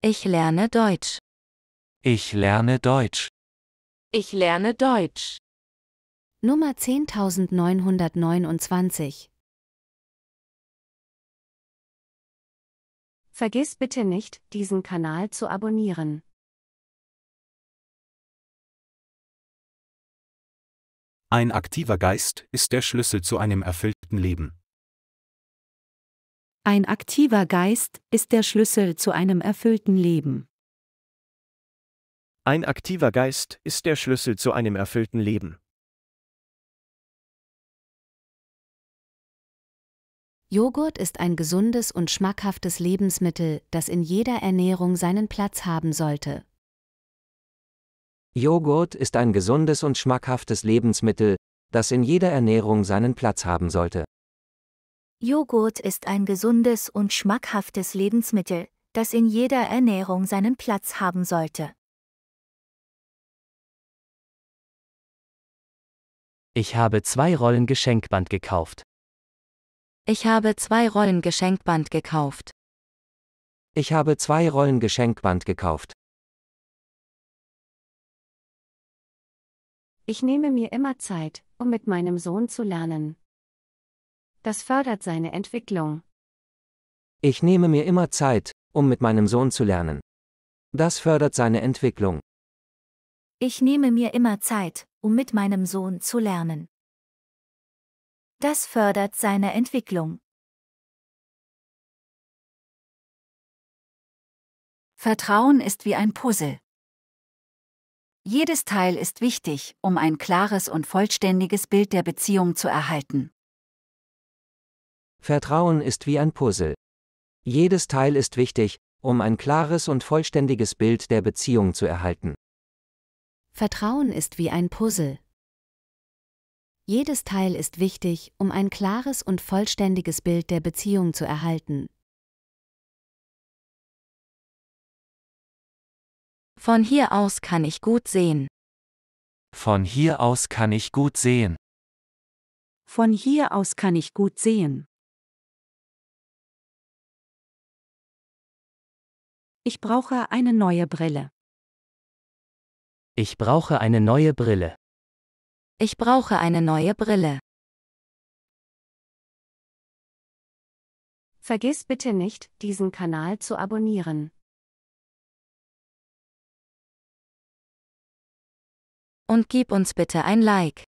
Ich lerne Deutsch. Ich lerne Deutsch. Ich lerne Deutsch. Nummer 10929. Vergiss bitte nicht, diesen Kanal zu abonnieren. Ein aktiver Geist ist der Schlüssel zu einem erfüllten Leben. Ein aktiver Geist ist der Schlüssel zu einem erfüllten Leben. Ein aktiver Geist ist der Schlüssel zu einem erfüllten Leben. Joghurt ist ein gesundes und schmackhaftes Lebensmittel, das in jeder Ernährung seinen Platz haben sollte. Joghurt ist ein gesundes und schmackhaftes Lebensmittel, das in jeder Ernährung seinen Platz haben sollte. Joghurt ist ein gesundes und schmackhaftes Lebensmittel, das in jeder Ernährung seinen Platz haben sollte. Ich habe zwei Rollen Geschenkband gekauft. Ich habe zwei Rollen Geschenkband gekauft. Ich habe zwei Rollen Geschenkband gekauft. Ich nehme mir immer Zeit, um mit meinem Sohn zu lernen. Das fördert seine Entwicklung. Ich nehme mir immer Zeit, um mit meinem Sohn zu lernen. Das fördert seine Entwicklung. Ich nehme mir immer Zeit, um mit meinem Sohn zu lernen. Das fördert seine Entwicklung. Vertrauen ist wie ein Puzzle. Jedes Teil ist wichtig, um ein klares und vollständiges Bild der Beziehung zu erhalten. Vertrauen ist wie ein Puzzle. Jedes Teil ist wichtig, um ein klares und vollständiges Bild der Beziehung zu erhalten. Vertrauen ist wie ein Puzzle. Jedes Teil ist wichtig, um ein klares und vollständiges Bild der Beziehung zu erhalten. Von hier aus kann ich gut sehen. Von hier aus kann ich gut sehen. Von hier aus kann ich gut sehen. Ich brauche eine neue Brille. Ich brauche eine neue Brille. Ich brauche eine neue Brille. Vergiss bitte nicht, diesen Kanal zu abonnieren. Und gib uns bitte ein Like.